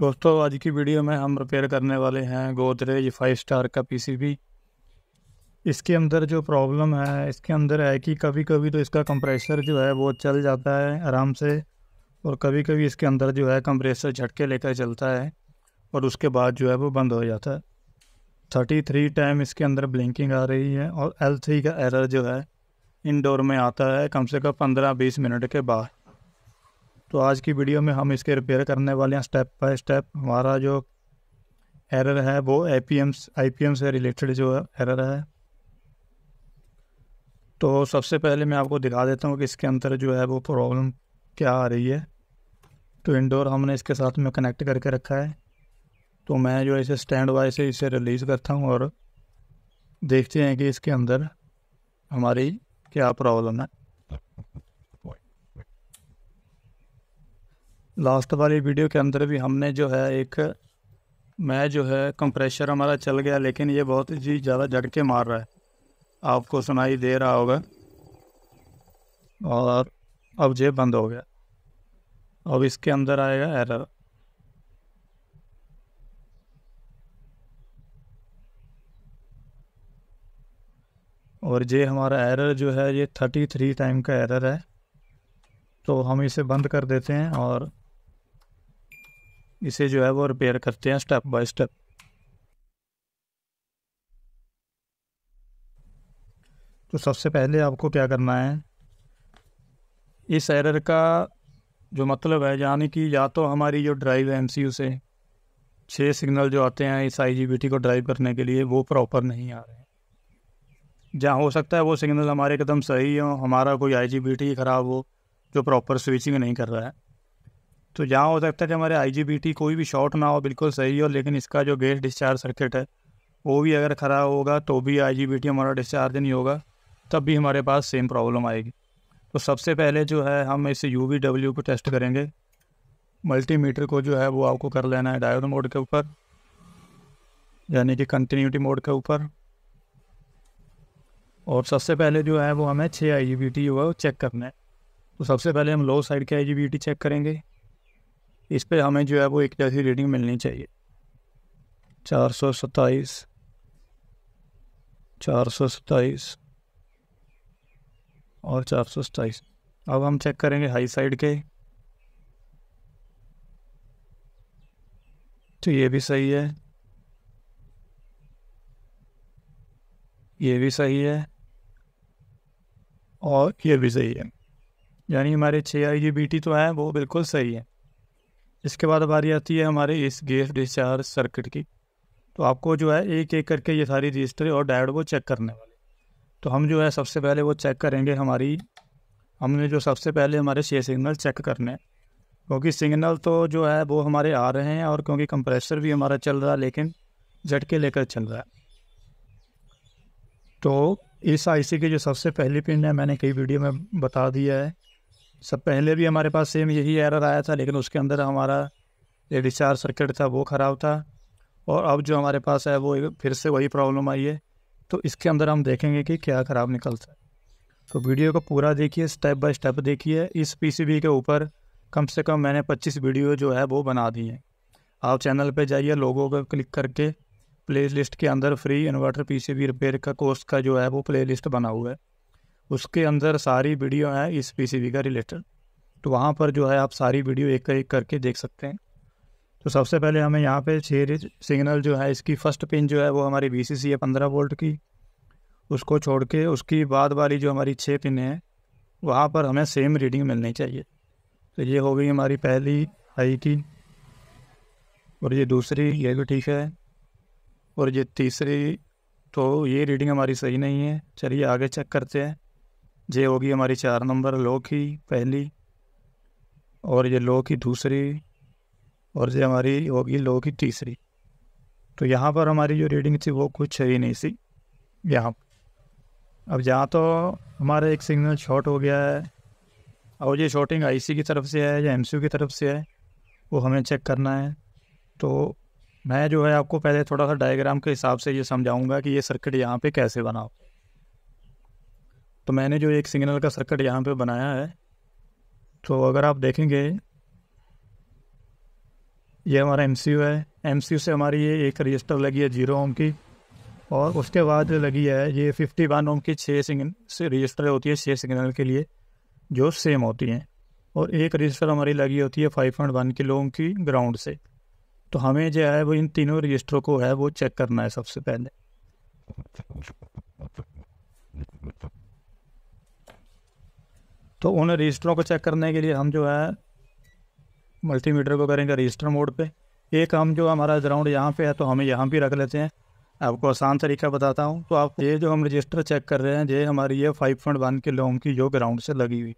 दोस्तों आज की वीडियो में हम रिपेयर करने वाले हैं गोदरेज फाइव स्टार का पीसीबी इसके अंदर जो प्रॉब्लम है इसके अंदर है कि कभी कभी तो इसका कंप्रेसर जो है वो चल जाता है आराम से और कभी कभी इसके अंदर जो है कंप्रेसर झटके लेकर चलता है और उसके बाद जो है वो बंद हो जाता है थर्टी थ्री टाइम इसके अंदर ब्लिंकिंग आ रही है और एल थ्री का एरर जो है इनडोर में आता है कम से कम पंद्रह बीस मिनट के बाद तो आज की वीडियो में हम इसके रिपेयर करने वाले हैं स्टेप बाय स्टेप हमारा जो एरर है वो A P Ms I P M से रिलेटेड जो है एरर है तो सबसे पहले मैं आपको दिखा देता हूँ कि इसके अंदर जो है वो प्रॉब्लम क्या आ रही है तो इंडोर हमने इसके साथ में कनेक्ट करके रखा है तो मैं जो इसे स्टैंड बाय से इसे रिलीज़ करता हूँ और देखते हैं कि इसके अंदर हमारी क्या प्रॉब्लम है लास्ट वाली वीडियो के अंदर भी हमने जो है एक मैं जो है कंप्रेशर हमारा चल गया लेकिन ये बहुत ही ज़्यादा झटके मार रहा है आपको सुनाई दे रहा होगा और अब ये बंद हो गया अब इसके अंदर आएगा एरर और ये हमारा एरर जो है ये थर्टी थ्री टाइम का एरर है तो हम इसे बंद कर देते हैं और इसे जो है वो रिपेयर करते हैं स्टेप बाय स्टेप तो सबसे पहले आपको क्या करना है इस एरर का जो मतलब है यानी कि या तो हमारी जो ड्राइव है एम से छः सिग्नल जो आते हैं इस आई को ड्राइव करने के लिए वो प्रॉपर नहीं आ रहे हैं जहाँ हो सकता है वो सिग्नल हमारे एकदम सही हो हमारा कोई आई ख़राब हो जो प्रॉपर स्विचिंग नहीं कर रहा है तो जहाँ हो सकता है कि हमारे आई कोई भी शॉर्ट ना हो बिल्कुल सही हो लेकिन इसका जो गैस डिस्चार्ज सर्किट है वो भी अगर ख़राब होगा तो भी आई हमारा डिस्चार्ज नहीं होगा तब भी हमारे पास सेम प्रॉब्लम आएगी तो सबसे पहले जो है हम इस यू को टेस्ट करेंगे मल्टीमीटर को जो है वो आपको कर लेना है डायोड मोड के ऊपर यानी कि कंटिन्यूटी मोड के ऊपर और सबसे पहले जो है वो हमें छः आई जी बी टी जो है वो चेक करना है तो सबसे पहले हम लो साइड के I G B T check करेंगे इस पर हमें जो है वो एक जैसी रीडिंग मिलनी चाहिए चार सौ सत्ताईस चार सौ सत्ताईस और चार सौ सत्ताईस अब हम चेक करेंगे हाई साइड के तो ये भी सही है ये भी सही है और ये भी सही है यानी हमारे छः आई जी बी टी तो हैं वो बिल्कुल सही है इसके बाद बारी आती है हमारे इस गेस डिस्चार्ज सर्किट की तो आपको जो है एक एक करके ये सारी रजिस्टर और डायोड वो चेक करने वाले तो हम जो है सबसे पहले वो चेक करेंगे हमारी हमने जो सबसे पहले हमारे छः सिग्नल चेक करने हैं क्योंकि सिग्नल तो जो है वो हमारे आ रहे हैं और क्योंकि कंप्रेसर भी हमारा चल रहा है लेकिन झटके लेकर चल रहा है तो इस आईसी की जो सबसे पहली पिन है मैंने कई वीडियो में बता दिया है सब पहले भी हमारे पास सेम यही एरर आया था लेकिन उसके अंदर हमारा रिचार्ज सर्किट था वो ख़राब था और अब जो हमारे पास है वो फिर से वही प्रॉब्लम आई है तो इसके अंदर हम देखेंगे कि क्या ख़राब निकलता है तो वीडियो को पूरा देखिए स्टेप बाय स्टेप देखिए इस पीसीबी के ऊपर कम से कम मैंने 25 वीडियो जो है वो बना दी है आप चैनल पे जाइए लोगों को क्लिक करके प्ले लिस्ट के अंदर फ्री इन्वर्टर पीसीबी रिपेयर का कोर्स का जो है वो प्ले लिस्ट बना हुआ है उसके अंदर सारी वीडियो है इस पीसीबी का रिलेटेड तो वहाँ पर जो है आप सारी वीडियो एक एक करके देख सकते हैं तो सबसे पहले हमें यहाँ पे सीरीज सिग्नल जो है इसकी फ़र्स्ट पिन जो है वो हमारी बी सी सी है पंद्रह वोल्ट की उसको छोड़ के उसकी बाद वाली जो हमारी छः पिन है वहाँ पर हमें सेम रीडिंग मिलनी चाहिए तो ये हो गई हमारी पहली हाई की और ये दूसरी ये भी ठीक है और ये तीसरी तो ये रीडिंग हमारी सही नहीं है चलिए आगे चेक करते हैं ये होगी हमारी चार नंबर लो की पहली और ये लो की दूसरी और ये हमारी होगी लो की तीसरी तो यहाँ पर हमारी जो रीडिंग थी वो कुछ ही नहीं सी यहाँ अब जहाँ तो हमारा एक सिग्नल शॉर्ट हो गया है और ये शॉर्टिंग आईसी की तरफ से है या एमसीयू की तरफ से है वो हमें चेक करना है तो मैं जो है आपको पहले थोड़ा सा डायग्राम के हिसाब से ये समझाऊंगा कि ये सर्किट यहाँ पे कैसे बनाओ तो मैंने जो एक सिग्नल का सर्किट यहाँ पे बनाया है तो अगर आप देखेंगे ये हमारा एम है एम से हमारी ये एक रजिस्टर लगी है जीरो ओम की और उसके बाद लगी है ये फिफ्टी वन ओम की छः सिग्नल से रजिस्टर होती है छः सिग्नल के लिए जो सेम होती हैं और एक रजिस्टर हमारी लगी होती है five point one kilo ohm की ग्राउंड से तो हमें जो है वो इन तीनों रजिस्टरों को है वो चेक करना है सबसे पहले तो उन रजिस्टरों को चेक करने के लिए हम जो है मल्टीमीटर को करेंगे रजिस्टर मोड पे एक हम जो हमारा ग्राउंड यहाँ पे है तो हमें यहाँ भी रख लेते हैं आपको आसान तरीका बताता हूँ तो आप ये जो हम रजिस्टर चेक कर रहे हैं ये हमारी ये five point one kilo ohm की जो ग्राउंड से लगी हुई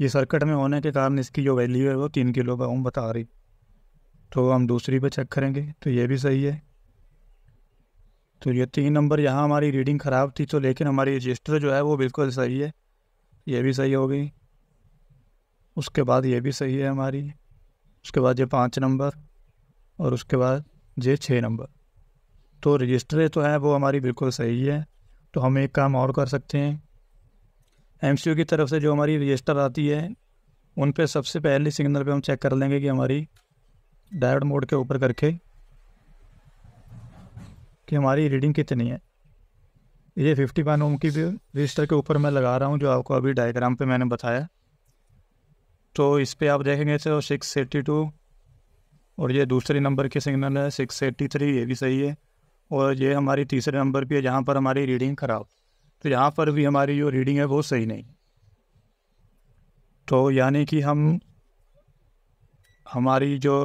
ये सर्किट में होने के कारण इसकी जो वैल्यू है वो तीन किलो का ओम बता रही तो हम दूसरी पर चेक करेंगे तो ये भी सही है तो ये तीन नंबर यहाँ हमारी रीडिंग ख़राब थी तो लेकिन हमारी रजिस्टर जो है वो बिल्कुल सही है ये भी सही हो गई उसके बाद ये भी सही है हमारी उसके बाद ये पाँच नंबर और उसके बाद ये छः नंबर तो रजिस्टर तो है वो हमारी बिल्कुल सही है तो हम एक काम और कर सकते हैं एम की तरफ से जो हमारी रजिस्टर आती है उन पे सबसे पहले सिग्नल पे हम चेक कर लेंगे कि हमारी डायोड मोड के ऊपर करके कि हमारी रीडिंग कितनी है ये फिफ्टी वन ओम की भी रजिस्टर के ऊपर मैं लगा रहा हूँ जो आपको अभी डायग्राम पे मैंने बताया तो इस पर आप देखेंगे तो सिक्स एट्टी टू और ये दूसरे नंबर के सिग्नल है सिक्स एट्टी थ्री ये भी सही है और ये हमारी तीसरे नंबर पे है जहाँ पर हमारी रीडिंग ख़राब तो यहाँ पर भी हमारी जो रीडिंग है वो सही नहीं तो यानी कि हम हमारी जो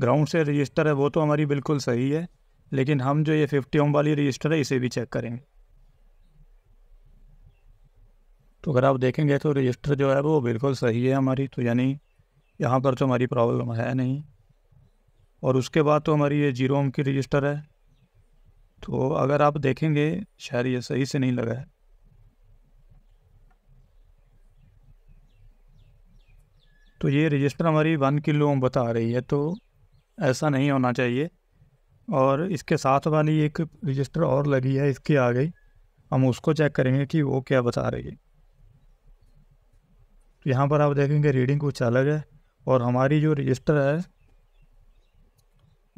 ग्राउंड से रजिस्टर है वो तो हमारी बिल्कुल सही है लेकिन हम जो ये फिफ्टी ओम वाली रजिस्टर है इसे भी चेक करेंगे तो अगर आप देखेंगे तो रजिस्टर जो है वो बिल्कुल सही है हमारी तो यानी यहाँ पर तो हमारी प्रॉब्लम है नहीं और उसके बाद तो हमारी ये जीरो ओम की रजिस्टर है तो अगर आप देखेंगे शायद ये सही से नहीं लगा है तो ये रजिस्टर हमारी वन किलो ओम बता रही है तो ऐसा नहीं होना चाहिए और इसके साथ वाली एक रजिस्टर और लगी है इसकी आ गई हम उसको चेक करेंगे कि वो क्या बता रही है यहाँ पर आप देखेंगे रीडिंग कुछ अलग है और हमारी जो रजिस्टर है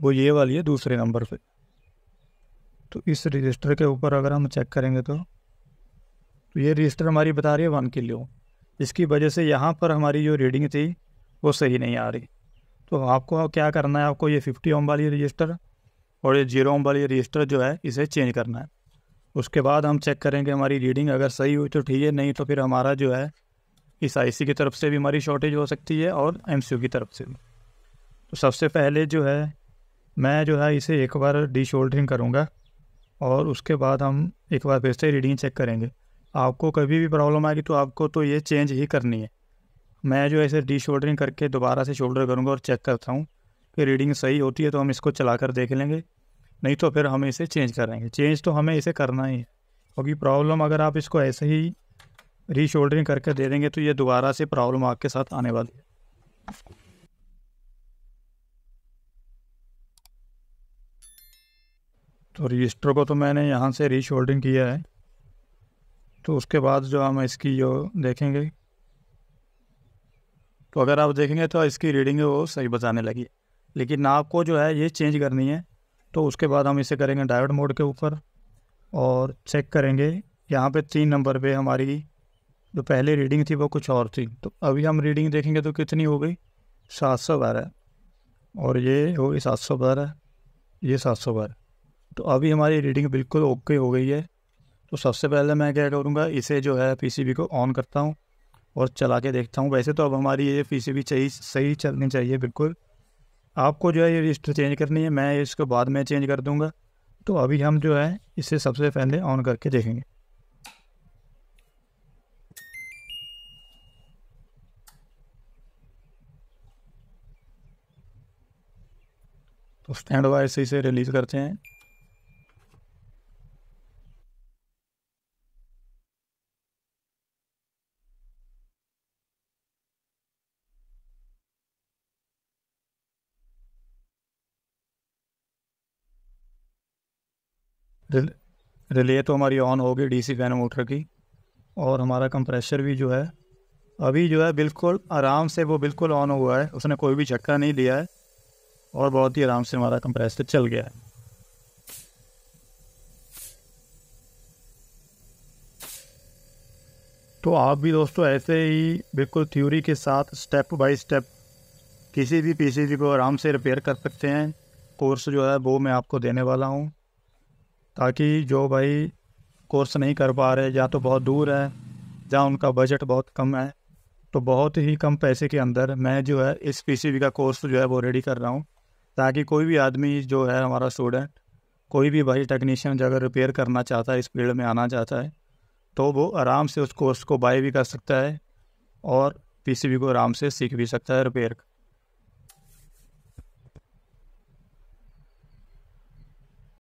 वो ये वाली है दूसरे नंबर पे तो इस रजिस्टर के ऊपर अगर हम चेक करेंगे तो तो ये रजिस्टर हमारी बता रही है वन किलो इसकी वजह से यहाँ पर हमारी जो रीडिंग थी वो सही नहीं आ रही तो आपको क्या करना है आपको ये फिफ्टी ओम वाली रजिस्टर और ये जीरो ओम वाली रजिस्टर जो है इसे चेंज करना है उसके बाद हम चेक करेंगे हमारी रीडिंग अगर सही हुई तो ठीक है नहीं तो फिर हमारा जो है इस आई की तरफ से भी हमारी शॉर्टेज हो सकती है और एम की तरफ से भी तो सबसे पहले जो है मैं जो है इसे एक बार डी शोल्डरिंग करूँगा और उसके बाद हम एक बार फिर से रीडिंग चेक करेंगे आपको कभी भी प्रॉब्लम आएगी तो आपको तो ये चेंज ही करनी है मैं जो ऐसे डी शोल्डरिंग करके दोबारा से शोल्डर करूँगा और चेक करता हूँ कि रीडिंग सही होती है तो हम इसको चला कर देख लेंगे नहीं तो फिर हम इसे चेंज करेंगे चेंज तो हमें इसे करना ही है क्योंकि प्रॉब्लम अगर आप इसको ऐसे ही रीशोल्डरिंग करके दे देंगे तो ये दोबारा से प्रॉब्लम आपके साथ आने वाली है तो रजिस्टर को तो मैंने यहाँ से रीशोल्डरिंग किया है तो उसके बाद जो हम इसकी जो देखेंगे तो अगर आप देखेंगे तो इसकी रीडिंग वो सही बताने लगी लेकिन आपको जो है ये चेंज करनी है तो उसके बाद हम इसे करेंगे डायोड मोड के ऊपर और चेक करेंगे यहाँ पे तीन नंबर पे हमारी जो पहले रीडिंग थी वो कुछ और थी तो अभी हम रीडिंग देखेंगे तो कितनी हो गई सात सौ बारह और ये हो गई सात सौ बारह ये सात सौ बारह तो अभी हमारी रीडिंग बिल्कुल ओके हो गई है तो सबसे पहले मैं क्या करूँगा इसे जो है पी को ऑन करता हूँ और चला के देखता हूँ वैसे तो अब हमारी ये पीसीबी सही सही चलनी चाहिए बिल्कुल आपको जो है ये रजिस्टर चेंज करनी है मैं इसको बाद में चेंज कर दूँगा तो अभी हम जो है इसे सबसे पहले ऑन करके देखेंगे तो स्टैंड वायर से इसे रिलीज़ करते हैं रिले तो हमारी ऑन हो गई डीसी फैन मोटर की और हमारा कंप्रेसर भी जो है अभी जो है बिल्कुल आराम से वो बिल्कुल ऑन हुआ है उसने कोई भी झटका नहीं दिया है और बहुत ही आराम से हमारा कंप्रेसर चल गया है तो आप भी दोस्तों ऐसे ही बिल्कुल थ्योरी के साथ स्टेप बाय स्टेप किसी भी पीसीबी को आराम से रिपेयर कर सकते हैं कोर्स जो है वो मैं आपको देने वाला हूँ ताकि जो भाई कोर्स नहीं कर पा रहे या तो बहुत दूर है या उनका बजट बहुत कम है तो बहुत ही कम पैसे के अंदर मैं जो है इस पीसीबी का कोर्स जो है वो रेडी कर रहा हूँ ताकि कोई भी आदमी जो है हमारा स्टूडेंट कोई भी भाई टेक्नीशियन जो अगर रिपेयर करना चाहता है इस फील्ड में आना चाहता है तो वो आराम से उस कोर्स को बाय भी कर सकता है और पीसीबी को आराम से सीख भी सकता है रिपेयर